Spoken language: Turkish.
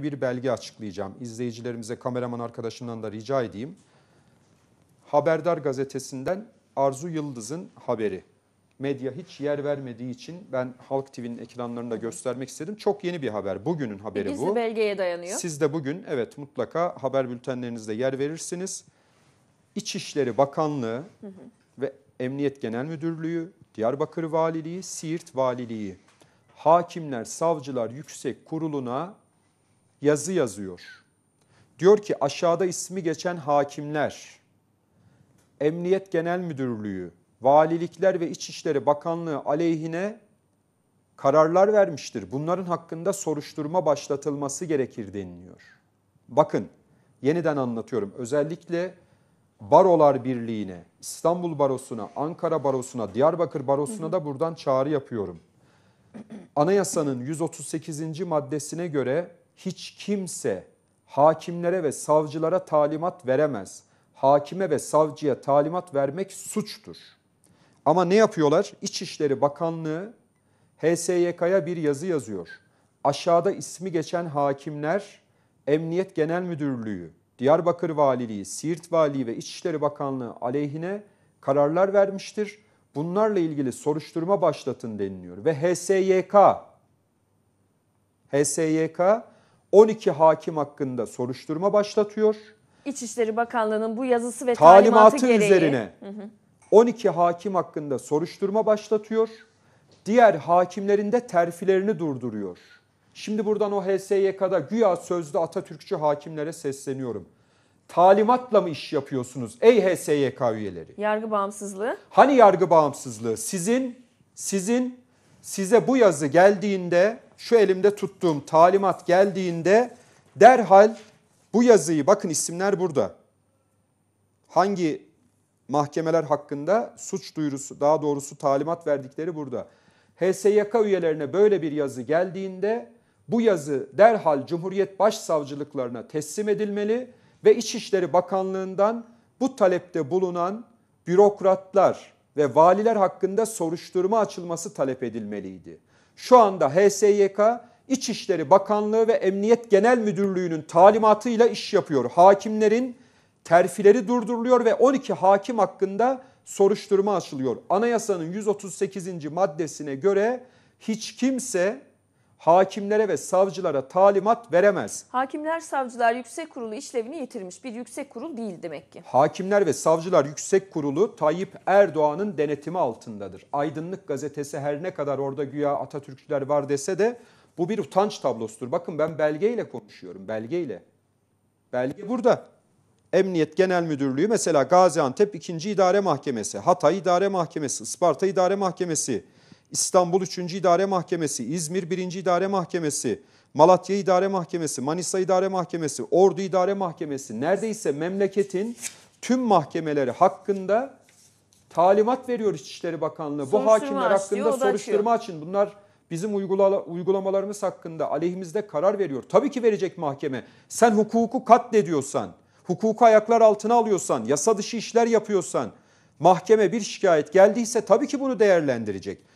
önemli bir belge açıklayacağım. İzleyicilerimize, kameraman arkadaşımdan da rica edeyim. Haberdar gazetesinden Arzu Yıldız'ın haberi. Medya hiç yer vermediği için ben Halk TV'nin ekranlarında göstermek istedim. Çok yeni bir haber. Bugünün haberi bu. Gizli belgeye dayanıyor. Siz de bugün evet mutlaka haber bültenlerinizde yer verirsiniz. İçişleri Bakanlığı hı hı. ve Emniyet Genel Müdürlüğü, Diyarbakır Valiliği, Siirt Valiliği Hakimler Savcılar Yüksek Kurulu'na yazı yazıyor. Diyor ki aşağıda ismi geçen hakimler, Emniyet Genel Müdürlüğü, Valilikler ve İçişleri Bakanlığı aleyhine kararlar vermiştir. Bunların hakkında soruşturma başlatılması gerekir deniliyor. Bakın yeniden anlatıyorum. Özellikle Barolar Birliği'ne, İstanbul Barosu'na, Ankara Barosu'na, Diyarbakır Barosu'na da buradan çağrı yapıyorum. Anayasanın 138. maddesine göre hiç kimse hakimlere ve savcılara talimat veremez. Hakime ve savcıya talimat vermek suçtur. Ama ne yapıyorlar? İçişleri Bakanlığı HSYK'ya bir yazı yazıyor. Aşağıda ismi geçen hakimler Emniyet Genel Müdürlüğü, Diyarbakır Valiliği, Siirt Valiliği ve İçişleri Bakanlığı aleyhine kararlar vermiştir. Bunlarla ilgili soruşturma başlatın deniliyor ve HSYK HSYK 12 hakim hakkında soruşturma başlatıyor. İçişleri Bakanlığı'nın bu yazısı ve talimatı, talimatı gereği. üzerine hı hı. 12 hakim hakkında soruşturma başlatıyor. Diğer hakimlerin de terfilerini durduruyor. Şimdi buradan o HSYK'da güya sözde Atatürkçü hakimlere sesleniyorum. Talimatla mı iş yapıyorsunuz ey HSYK üyeleri? Yargı bağımsızlığı. Hani yargı bağımsızlığı? Sizin sizin size bu yazı geldiğinde şu elimde tuttuğum talimat geldiğinde derhal bu yazıyı bakın isimler burada. Hangi mahkemeler hakkında suç duyurusu daha doğrusu talimat verdikleri burada. HSYK üyelerine böyle bir yazı geldiğinde bu yazı derhal Cumhuriyet Başsavcılıklarına teslim edilmeli ve İçişleri Bakanlığı'ndan bu talepte bulunan bürokratlar, ve valiler hakkında soruşturma açılması talep edilmeliydi. Şu anda HSYK İçişleri Bakanlığı ve Emniyet Genel Müdürlüğü'nün talimatıyla iş yapıyor. Hakimlerin terfileri durduruluyor ve 12 hakim hakkında soruşturma açılıyor. Anayasanın 138. maddesine göre hiç kimse hakimlere ve savcılara talimat veremez. Hakimler savcılar yüksek kurulu işlevini yitirmiş bir yüksek kurul değil demek ki. Hakimler ve savcılar yüksek kurulu Tayyip Erdoğan'ın denetimi altındadır. Aydınlık gazetesi her ne kadar orada güya Atatürkçüler var dese de bu bir utanç tablosudur. Bakın ben belgeyle konuşuyorum belgeyle. Belge burada. Emniyet Genel Müdürlüğü mesela Gaziantep 2. İdare Mahkemesi, Hatay İdare Mahkemesi, Isparta İdare Mahkemesi, İstanbul 3. İdare Mahkemesi, İzmir 1. İdare Mahkemesi, Malatya İdare Mahkemesi, Manisa İdare Mahkemesi, Ordu İdare Mahkemesi neredeyse memleketin tüm mahkemeleri hakkında talimat veriyor İçişleri Bakanlığı. Soruşturma Bu hakimler hakkında soruşturma açın. Bunlar bizim uygula uygulamalarımız hakkında aleyhimizde karar veriyor. Tabii ki verecek mahkeme. Sen hukuku katlediyorsan, hukuku ayaklar altına alıyorsan, yasa dışı işler yapıyorsan mahkeme bir şikayet geldiyse tabii ki bunu değerlendirecek.